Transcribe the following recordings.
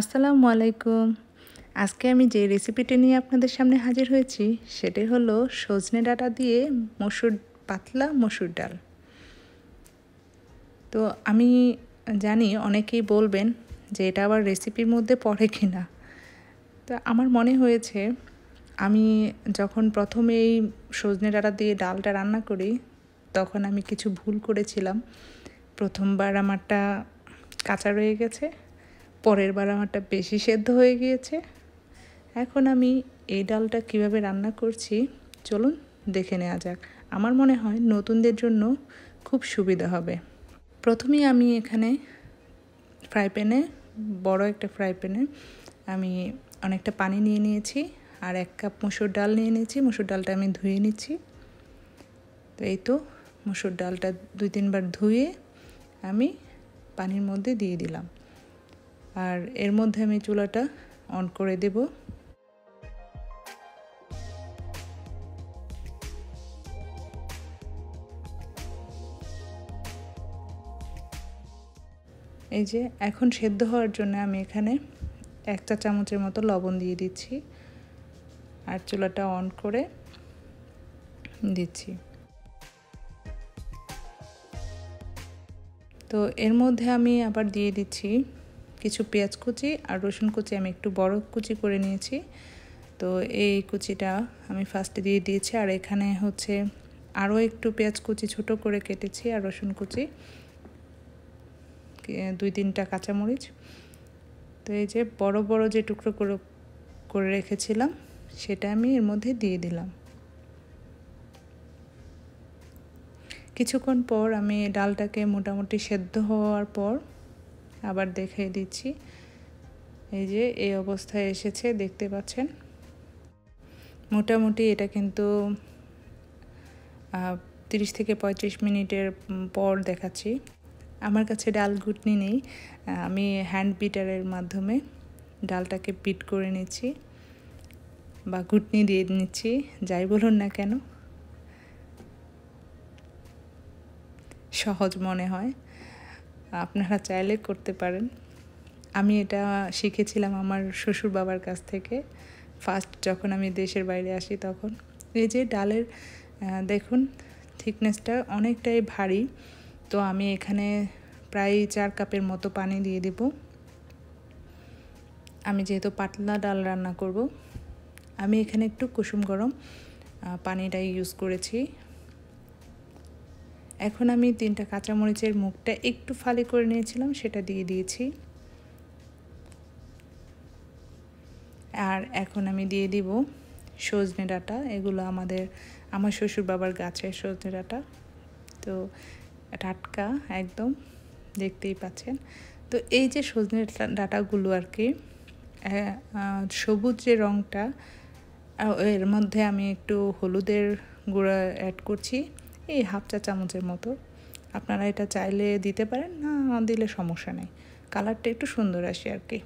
আসসালামু আলাইকুম আজকে আমি যে রেসিপিটি নিয়ে আপনাদের সামনে হাজির হয়েছি সেটি হলো সজনে ডাটা দিয়ে মসুর পাতলা মসুর ডাল তো আমি জানি অনেকেই বলবেন যে এটা আবার রেসিপির মধ্যে পড়ে কি না তো আমার মনে হয়েছে আমি যখন প্রথমে এই সজনে ডাটা দিয়ে ডালটা রান্না করি তখন আমি কিছু ভুল করেছিলাম প্রথমবার আমারটা কাঁচা রয়ে গেছে পরের বার আমারটা বেশি সেদ্ধ হয়ে গিয়েছে এখন আমি এই ডালটা কিভাবে রান্না করছি চলুন দেখে নেওয়া যাক আমার মনে হয় নতুনদের জন্য খুব সুবিধা হবে প্রথমেই আমি এখানে ফ্রাই প্যানে বড় একটা ফ্রাই প্যানে আমি অনেকটা পানি নিয়ে নিয়েছি আর এক কাপ মুসুর ডাল নিয়ে নিয়েছি মুসুর ডালটা আমি ধুয়ে নিচ্ছি তো এই তো মুসুর ডালটা দুই তিনবার ধুয়ে আমি পানির মধ্যে দিয়ে দিলাম আর এর মধ্যে আমি চুলাটা অন করে দেব এই যে এখন সেদ্ধ হওয়ার জন্য আমি এখানে এক চা চামচের মতো লবণ দিয়ে দিচ্ছি আর চুলাটা অন করে দিচ্ছি তো এর মধ্যে আমি আবার দিয়ে দিচ্ছি কিছু পেঁয়াজ কুচি আর রসুন কুচি আমি একটু বড় কুচি করে নিয়েছি তো এই কুচিটা আমি ফার্স্টে দিয়ে দিয়েছি আর এখানে হচ্ছে আরও একটু পেঁয়াজ কুচি ছোট করে কেটেছি আর রসুন কুচি দুই তিনটা কাঁচামরিচ তো এই যে বড় বড় যে টুকরো করে করে রেখেছিলাম সেটা আমি এর মধ্যে দিয়ে দিলাম কিছুক্ষণ পর আমি ডালটাকে মোটামুটি সেদ্ধ হওয়ার পর আবার দেখিয়ে দিচ্ছি এই যে এই অবস্থায় এসেছে দেখতে পাচ্ছেন মোটামুটি এটা কিন্তু তিরিশ থেকে পঁয়ত্রিশ মিনিটের পর দেখাচ্ছি আমার কাছে ডাল ঘুটনি নেই আমি হ্যান্ড বিটারের মাধ্যমে ডালটাকে পিট করে নিচ্ছি বা ঘুটনি দিয়ে নিচ্ছি যাই বলুন না কেন সহজ মনে হয় আপনারা চাইলে করতে পারেন আমি এটা শিখেছিলাম আমার শ্বশুর বাবার কাছ থেকে ফার্স্ট যখন আমি দেশের বাইরে আসি তখন এই যে ডালের দেখুন থিকনেসটা অনেকটাই ভারী তো আমি এখানে প্রায় চার কাপের মতো পানি দিয়ে দেব আমি যেহেতু পাতলা ডাল রান্না করব আমি এখানে একটু কুসুম গরম পানিটাই ইউজ করেছি এখন আমি তিনটা কাঁচামরিচের মুখটা একটু ফালি করে নিয়েছিলাম সেটা দিয়ে দিয়েছি আর এখন আমি দিয়ে দিব সজনে ডাটা এগুলো আমাদের আমার শ্বশুর বাবার গাছের সজনে ডাটা তো টাটকা একদম দেখতেই পাচ্ছেন তো এই যে সজনে ডাটাগুলো আর কি সবুজ যে রঙটা এর মধ্যে আমি একটু হলুদের গুঁড়া অ্যাড করছি এই হাফ চা চামচের মতো আপনারা এটা চাইলে দিতে পারেন না দিলে সমস্যা নেই কালারটা একটু সুন্দর আসে আর কি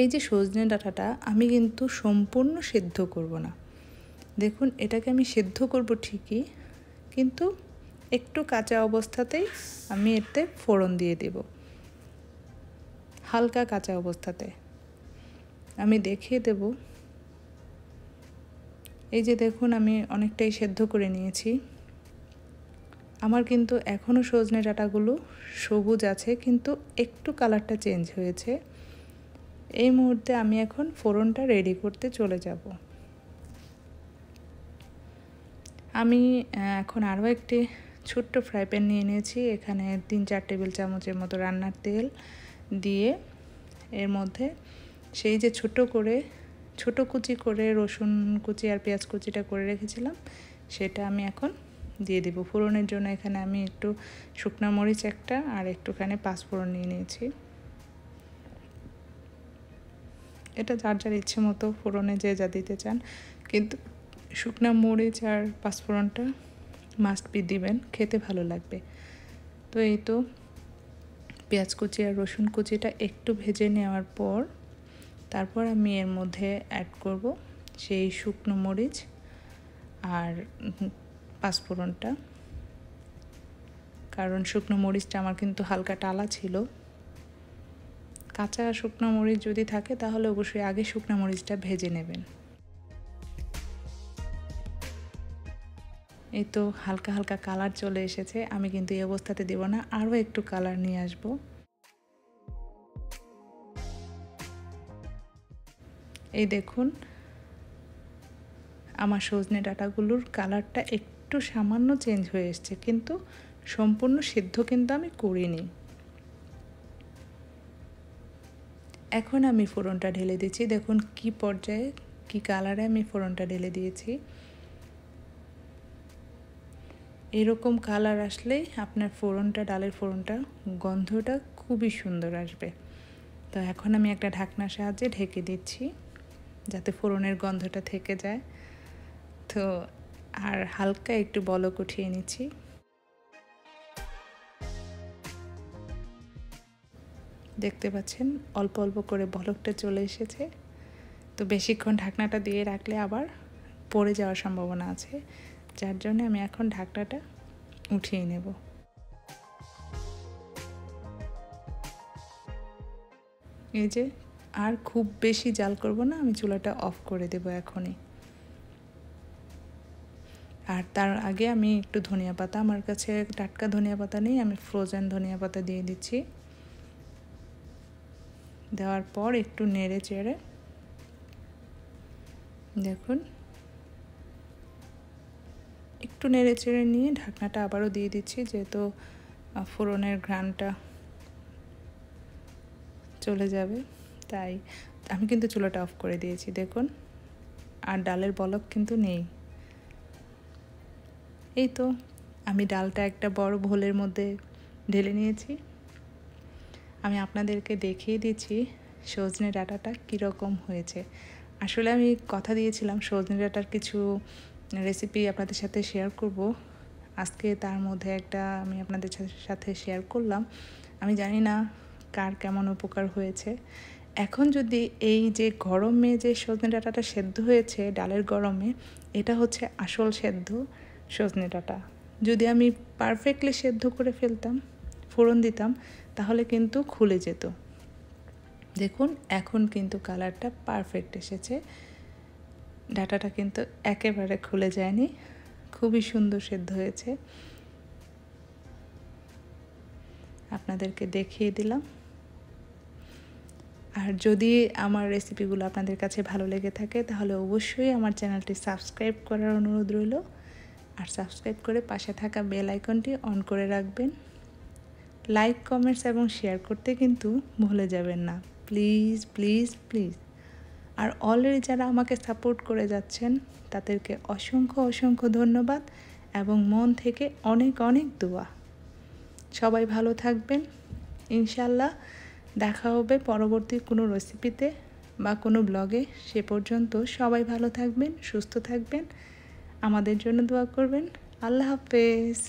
এই যে সজনে ডাঁটাটা আমি কিন্তু সম্পূর্ণ সেদ্ধ করব না দেখুন এটাকে আমি সেদ্ধ করব ঠিকই কিন্তু একটু কাঁচা অবস্থাতেই আমি এতে ফোড়ন দিয়ে দেব হালকা কাঁচা অবস্থাতে আমি দেখিয়ে দেব এই যে দেখুন আমি অনেকটাই সেদ্ধ করে নিয়েছি আমার কিন্তু এখনও সজনে ডাটাগুলো সবুজ আছে কিন্তু একটু কালারটা চেঞ্জ হয়েছে এই মুহূর্তে আমি এখন ফোড়নটা রেডি করতে চলে যাব আমি এখন আরও একটি ছোট্ট ফ্রাই প্যান নিয়ে নিয়েছি এখানে তিন চার টেবিল চামচের মতো রান্নার তেল দিয়ে এর মধ্যে সেই যে ছোট করে ছোট কুচি করে রসুন কুচি আর পেঁয়াজ কুচিটা করে রেখেছিলাম সেটা আমি এখন দিয়ে দেব ফোড়নের জন্য এখানে আমি একটু শুকনো মরিচ একটা আর একটুখানি পাঁচফোড়ন নিয়ে নিয়েছি এটা যার যার ইচ্ছে মতো ফোড়নে যে যা দিতে চান কিন্তু শুকনো মরিচ আর পাঁচফোড়নটা মাস্ট বি দিবেন খেতে ভালো লাগবে তো এই তো পেঁয়াজ কুচি আর রসুন কুচিটা একটু ভেজে নেওয়ার পর তারপর আমি এর মধ্যে অ্যাড করব সেই শুকনো মরিচ আর পাঁচফোড়নটা কারণ শুকনো মরিচটা আমার কিন্তু হালকা টালা ছিল কাঁচা শুকনো মরিচ যদি থাকে তাহলে অবশ্যই আগে শুকনো মরিচটা ভেজে নেবেন এই তো হালকা হালকা কালার চলে এসেছে আমি কিন্তু এই অবস্থাতে দেব না আরও একটু কালার নিয়ে আসবো এই দেখুন আমার সজনে ডাটাগুলোর কালারটা একটু সামান্য চেঞ্জ হয়ে এসছে কিন্তু সম্পূর্ণ সিদ্ধ কিন্তু আমি করিনি এখন আমি ফোড়নটা ঢেলে দিচ্ছি দেখুন কি পর্যায়ে কি কালারে আমি ফোড়নটা ঢেলে দিয়েছি এরকম কালার আসলেই আপনার ফোড়নটা ডালের ফোড়নটা গন্ধটা খুবই সুন্দর আসবে তো এখন আমি একটা ঢাকনার সাহায্যে ঢেকে দিচ্ছি যাতে ফোড়নের গন্ধটা থেকে যায় তো আর হালকা একটু বলক উঠিয়ে নিচ্ছি দেখতে পাচ্ছেন অল্প অল্প করে বলকটা চলে এসেছে তো বেশিক্ষণ ঢাকনাটা দিয়ে রাখলে আবার পড়ে যাওয়ার সম্ভাবনা আছে যার জন্য আমি এখন ঢাকনাটা উঠিয়ে নেব এই যে আর খুব বেশি জাল করব না আমি চুলাটা অফ করে দেব এখনই আর তার আগে আমি একটু ধনিয়া পাতা আমার কাছে টাটকা ধনিয়া পাতা নেই আমি ফ্রোজেন ধনিয়া পাতা দিয়ে দিচ্ছি দেওয়ার পর একটু নেড়ে চেড়ে দেখুন একটু নেড়ে চেড়ে নিয়ে ঢাকনাটা আবারও দিয়ে দিচ্ছি যেহেতু ফোড়নের ঘ্রানটা চলে যাবে তাই আমি কিন্তু চুলাটা অফ করে দিয়েছি দেখুন আর ডালের বলক কিন্তু নেই এই তো আমি ডালটা একটা বড় ভোলের মধ্যে ঢেলে নিয়েছি আমি আপনাদেরকে দেখিয়ে দিচ্ছি সজনে ডাটাটা কীরকম হয়েছে আসলে আমি কথা দিয়েছিলাম সজনে ডাটার কিছু রেসিপি আপনাদের সাথে শেয়ার করব আজকে তার মধ্যে একটা আমি আপনাদের সাথে শেয়ার করলাম আমি জানি না কার কেমন উপকার হয়েছে এখন যদি এই যে গরমে যে সজনে ডাঁটাটা সেদ্ধ হয়েছে ডালের গরমে এটা হচ্ছে আসল সেদ্ধ সজনে ডাঁটা যদি আমি পারফেক্টলি সেদ্ধ করে ফেলতাম ফোড়ন দিতাম তাহলে কিন্তু খুলে যেত দেখুন এখন কিন্তু কালারটা পারফেক্ট এসেছে ডাটাটা কিন্তু একেবারে খুলে যায়নি খুবই সুন্দর সেদ্ধ হয়েছে আপনাদেরকে দেখিয়ে দিলাম আর যদি আমার রেসিপিগুলো আপনাদের কাছে ভালো লেগে থাকে তাহলে অবশ্যই আমার চ্যানেলটি সাবস্ক্রাইব করার অনুরোধ রইল আর সাবস্ক্রাইব করে পাশে থাকা বেল আইকনটি অন করে রাখবেন লাইক কমেন্টস এবং শেয়ার করতে কিন্তু ভুলে যাবেন না প্লিজ প্লিজ প্লিজ আর অলরেডি যারা আমাকে সাপোর্ট করে যাচ্ছেন তাদেরকে অসংখ্য অসংখ্য ধন্যবাদ এবং মন থেকে অনেক অনেক দোয়া সবাই ভালো থাকবেন ইনশাল্লাহ দেখা হবে পরবর্তী কোনো রেসিপিতে বা কোনো ব্লগে সে পর্যন্ত সবাই ভালো থাকবেন সুস্থ থাকবেন আমাদের জন্য দোয়া করবেন আল্লাহ হাফেজ